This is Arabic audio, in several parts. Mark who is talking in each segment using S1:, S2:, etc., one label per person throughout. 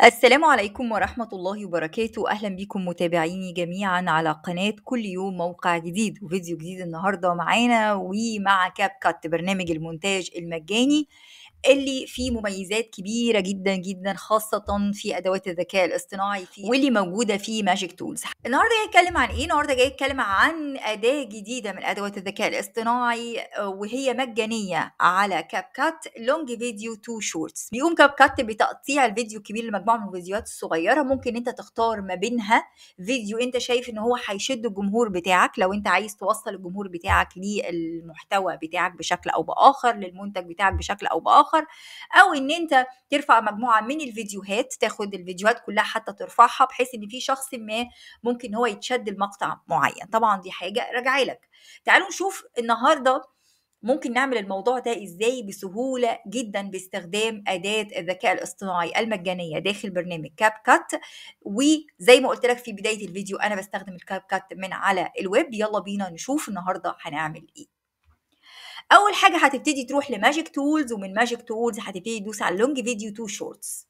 S1: السلام عليكم ورحمة الله وبركاته أهلا بكم متابعيني جميعا على قناة كل يوم موقع جديد وفيديو جديد النهاردة معانا ومع كاب كات برنامج المونتاج المجاني اللي فيه مميزات كبيره جدا جدا خاصه في ادوات الذكاء الاصطناعي فيه واللي موجوده في ماجيك تولز النهارده جاي اتكلم عن ايه النهارده جاي اتكلم عن اداه جديده من ادوات الذكاء الاصطناعي آه، وهي مجانيه على كاب كات لونج فيديو تو شورتس بيقوم كاب كات بتقطيع الفيديو الكبير لمجموعه من الفيديوهات الصغيره ممكن انت تختار ما بينها فيديو انت شايف ان هو هيشد الجمهور بتاعك لو انت عايز توصل الجمهور بتاعك للمحتوى بتاعك بشكل او باخر للمنتج بتاعك بشكل او باخر اخر او ان انت ترفع مجموعه من الفيديوهات تاخد الفيديوهات كلها حتى ترفعها بحيث ان في شخص ما ممكن هو يتشد لمقطع معين طبعا دي حاجه راجعه لك تعالوا نشوف النهارده ممكن نعمل الموضوع ده ازاي بسهوله جدا باستخدام اداه الذكاء الاصطناعي المجانيه داخل برنامج كاب كات وزي ما قلت لك في بدايه الفيديو انا بستخدم الكاب كات من على الويب يلا بينا نشوف النهارده هنعمل ايه اول حاجه هتبتدي تروح لماجيك تولز ومن ماجيك تولز هتبتدي تدوس على لونج فيديو تو شورتس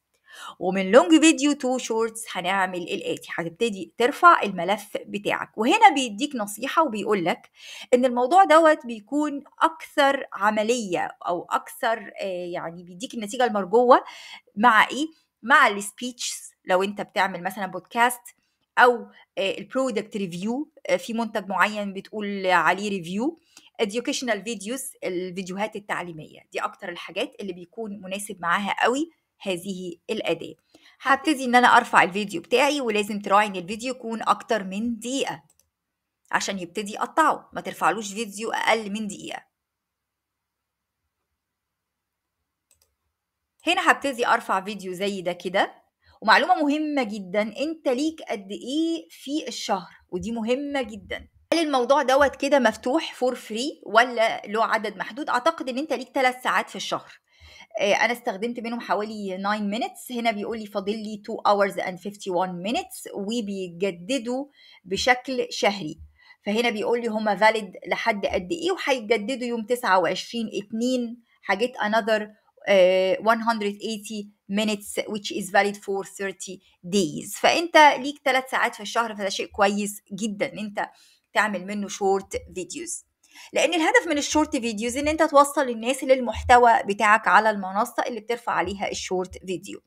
S1: ومن لونج فيديو تو شورتس هنعمل الاتي هتبتدي ترفع الملف بتاعك وهنا بيديك نصيحه وبيقول لك ان الموضوع دوت بيكون اكثر عمليه او اكثر آه، يعني بيديك النتيجه المرجوه مع ايه مع السبيتشز لو انت بتعمل مثلا بودكاست او آه، البرودكت ريفيو آه، في منتج معين بتقول عليه ريفيو educational فيديوز الفيديوهات التعليميه دي اكتر الحاجات اللي بيكون مناسب معاها قوي هذه الاداه هبتدي ان انا ارفع الفيديو بتاعي ولازم تراعي ان الفيديو يكون اكتر من دقيقه عشان يبتدي يقطعه ما ترفعلوش فيديو اقل من دقيقه هنا هبتدي ارفع فيديو زي ده كده ومعلومه مهمه جدا انت ليك قد ايه في الشهر ودي مهمه جدا هل الموضوع دوت كده مفتوح فور فري ولا له عدد محدود اعتقد ان انت ليك 3 ساعات في الشهر آه، انا استخدمت منهم حوالي 9 minutes هنا بيقول لي فاضل لي 2 hours and 51 minutes وبيجددوا بشكل شهري فهنا بيقول لي هما فاليد لحد قد ايه وهيتجددوا يوم 29 2 هجيت another 180 آه، minutes which is valid for 30 days فانت ليك ثلاث ساعات في الشهر فده شيء كويس جدا ان انت تعمل منه شورت فيديوز لان الهدف من الشورت فيديوز ان انت توصل الناس للمحتوى بتاعك على المنصه اللي بترفع عليها الشورت فيديو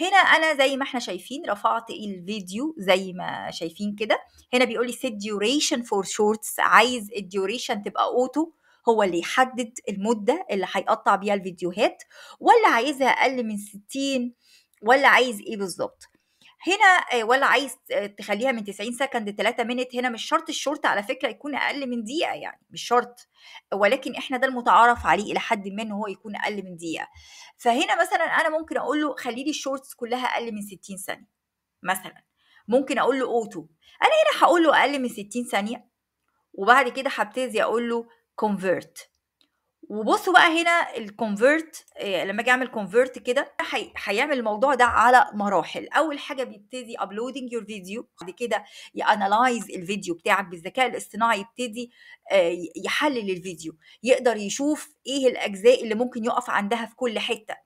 S1: هنا انا زي ما احنا شايفين رفعت الفيديو زي ما شايفين كده هنا بيقول لي set duration for shorts عايز الديوريشن تبقى اوتو هو اللي يحدد المده اللي هيقطع بيها الفيديوهات ولا عايزها اقل من 60 ولا عايز ايه بالظبط هنا آه، ولا عايز آه، تخليها من 90 سكند 3 مينت هنا مش شرط الشورت على فكره يكون اقل من دقيقه يعني مش شرط ولكن احنا ده المتعارف عليه الى حد ما ان هو يكون اقل من دقيقه فهنا مثلا انا ممكن اقول له خلي لي الشورتس كلها اقل من 60 ثانيه مثلا ممكن اقول له اوتو انا هنا هقول له اقل من 60 ثانيه وبعد كده هبتدي اقول له convert وبصوا بقى هنا الكونفرت آه، لما اجي اعمل كونفرت كده هيعمل الموضوع ده على مراحل اول حاجه بيبتدي ابلودنج يور فيديو بعد كده يانلايز الفيديو بتاعك بالذكاء الاصطناعي يبتدي آه، يحلل الفيديو يقدر يشوف ايه الاجزاء اللي ممكن يقف عندها في كل حته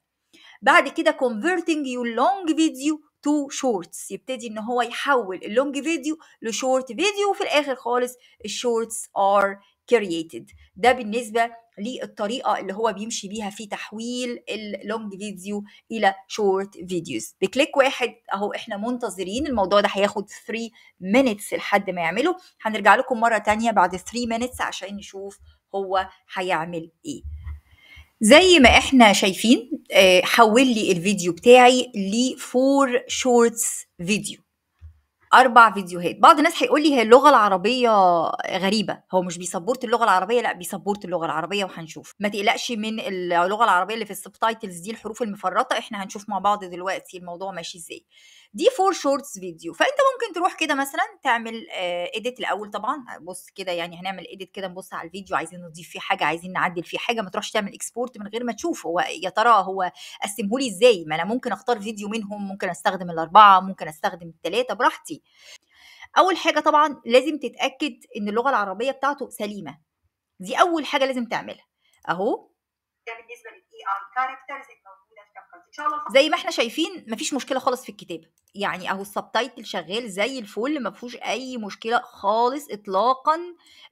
S1: بعد كده converting your long video تو شورتس يبتدي ان هو يحول اللونج فيديو لشورت فيديو وفي الاخر خالص الشورتس ار كرييتد ده بالنسبه للطريقه اللي هو بيمشي بيها في تحويل اللونج فيديو الى شورت فيديوز بكليك واحد اهو احنا منتظرين الموضوع ده هياخد 3 minutes لحد ما يعمله هنرجع لكم مره تانية بعد 3 minutes عشان نشوف هو هيعمل ايه زي ما احنا شايفين آه، حول لي الفيديو بتاعي لفور شورتس فيديو اربع فيديوهات بعض الناس هيقول لي هي اللغه العربيه غريبه هو مش بيسبورت اللغه العربيه لا بيسبورت اللغه العربيه وهنشوف ما تقلقش من اللغه العربيه اللي في السبتايتلز دي الحروف المفرطه احنا هنشوف مع بعض دلوقتي الموضوع ماشي ازاي دي فور شورتس فيديو فانت ممكن تروح كده مثلا تعمل اديت آه، الاول طبعا بص كده يعني هنعمل اديت كده نبص على الفيديو عايزين نضيف فيه حاجه عايزين نعدل فيه حاجه ما تروحش تعمل اكسبورت من غير ما تشوف هو يا ترى هو قسمه لي ازاي ما انا ممكن اختار فيديو منهم ممكن استخدم الاربعه ممكن استخدم الثلاثه براحتي اول حاجه طبعا لازم تتاكد ان اللغه العربيه بتاعته سليمه دي اول حاجه لازم تعملها اهو ده بالنسبه في زي ما احنا شايفين مفيش مشكله خالص في الكتابه يعني اهو السبتايتل شغال زي الفل ما فيهوش اي مشكله خالص اطلاقا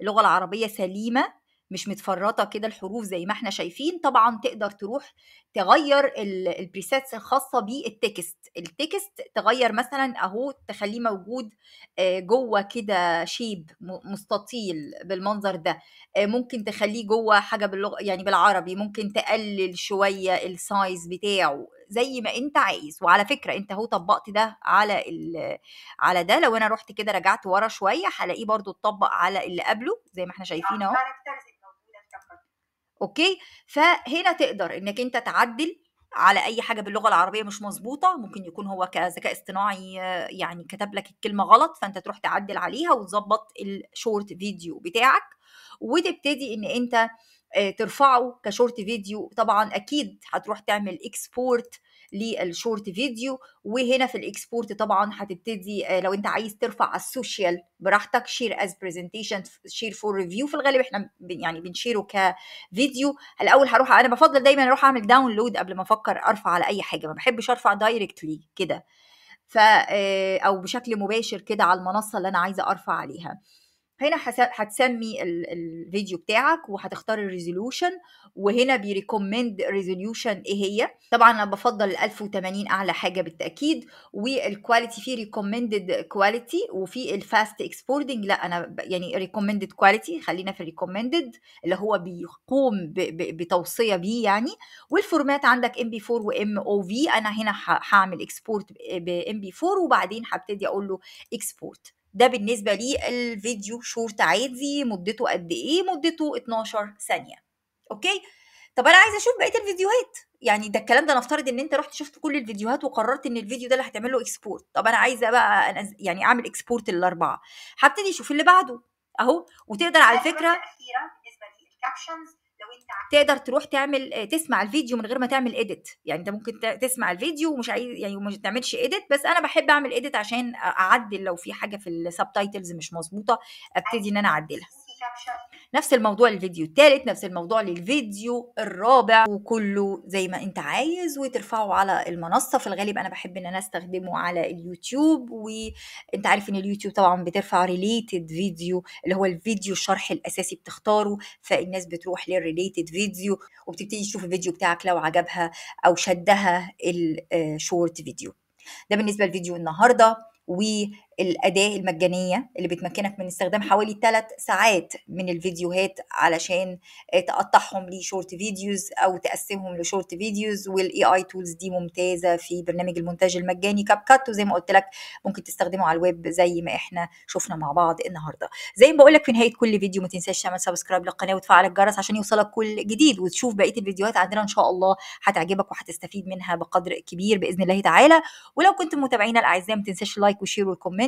S1: اللغه العربيه سليمه مش متفرطه كده الحروف زي ما احنا شايفين طبعا تقدر تروح تغير البريسيتس الخاصه بالتكست التكست تغير مثلا اهو تخليه موجود آه، جوه كده شيب مستطيل بالمنظر ده آه، ممكن تخليه جوه حاجه باللغه يعني بالعربي ممكن تقلل شويه السايز بتاعه زي ما انت عايز وعلى فكره انت اهو طبقت ده على على ده لو انا رحت كده رجعت ورا شويه هلاقيه برضو اتطبق على اللي قبله زي ما احنا شايفين اهو اه، اوكي فهنا تقدر انك انت تعدل على اي حاجه باللغه العربيه مش مظبوطه ممكن يكون هو كذكاء اصطناعي يعني كتب لك الكلمه غلط فانت تروح تعدل عليها وتظبط الشورت فيديو بتاعك وتبتدي ان انت آه، ترفعه كشورت فيديو طبعا اكيد هتروح تعمل اكسبورت للشورت فيديو وهنا في الاكسبورت طبعا هتبتدي آه، لو انت عايز ترفع على السوشيال براحتك شير از برزنتيشن شير فور ريفيو في الغالب احنا يعني بنشيره كفيديو الاول هروح انا بفضل دايما اروح اعمل داونلود قبل ما افكر ارفع على اي حاجه ما بحبش ارفع دايركتلي كده ف آه، او بشكل مباشر كده على المنصه اللي انا عايزه ارفع عليها هنا هتسمي الفيديو بتاعك وهتختار الريزولوشن وهنا بيريكومند ريزوليوشن ايه هي طبعا انا بفضل ال 1080 اعلى حاجه بالتاكيد والكواليتي في ريكومندد كواليتي وفي الفاست اكسبوردنج لا انا يعني ريكومندد كواليتي خلينا في ريكومندد اللي هو بيقوم بتوصيه بيه يعني والفورمات عندك ام بي 4 وام او في انا هنا هعمل اكسبورت بام بي 4 وبعدين هبتدي اقول له اكسبورت ده بالنسبه لي الفيديو شورت عادي مدته قد ايه مدته 12 ثانيه اوكي طب انا عايزه اشوف بقيه الفيديوهات يعني ده الكلام ده نفترض ان انت رحت شفت كل الفيديوهات وقررت ان الفيديو ده اللي هتعمل له اكسبورت طب انا عايزه بقى يعني اعمل اكسبورت للاربعه هبتدي اشوف اللي بعده اهو وتقدر على فكره بالنسبه للكابشنز تقدر تروح تعمل آه، تسمع الفيديو من غير ما تعمل اديت يعني انت ممكن تسمع الفيديو ومش عايز يعني ما تعملش اديت بس انا بحب اعمل اديت عشان اعدل لو في حاجه في السبتايتلز مش مظبوطه ابتدي ان انا اعدلها أيوة. نفس الموضوع للفيديو الثالث نفس الموضوع للفيديو الرابع وكله زي ما انت عايز وترفعه على المنصه في الغالب انا بحب ان انا استخدمه على اليوتيوب وانت عارف ان اليوتيوب طبعا بترفع ريليتد فيديو اللي هو الفيديو الشرح الاساسي بتختاره فالناس بتروح للريليتد فيديو وبتبتدي تشوف الفيديو بتاعك لو عجبها او شدها الشورت فيديو آه، ده بالنسبه لفيديو النهارده و الأداة المجانية اللي بتمكنك من استخدام حوالي ثلاث ساعات من الفيديوهات علشان آه، تقطعهم لشورت فيديوز أو تقسمهم لشورت فيديوز والاي اي تولز دي ممتازة في برنامج المونتاج المجاني كاب كات وزي ما قلت لك ممكن تستخدمه على الويب زي ما احنا شفنا مع بعض النهارده زي ما بقول لك في نهاية كل فيديو ما تنساش تعمل سبسكرايب للقناة وتفعل الجرس عشان يوصلك كل جديد وتشوف بقية الفيديوهات عندنا إن شاء الله هتعجبك وهتستفيد منها بقدر كبير بإذن الله تعالى ولو كنتم متابعينا الأعزاء ما تنساش اللايك وشير وكومنت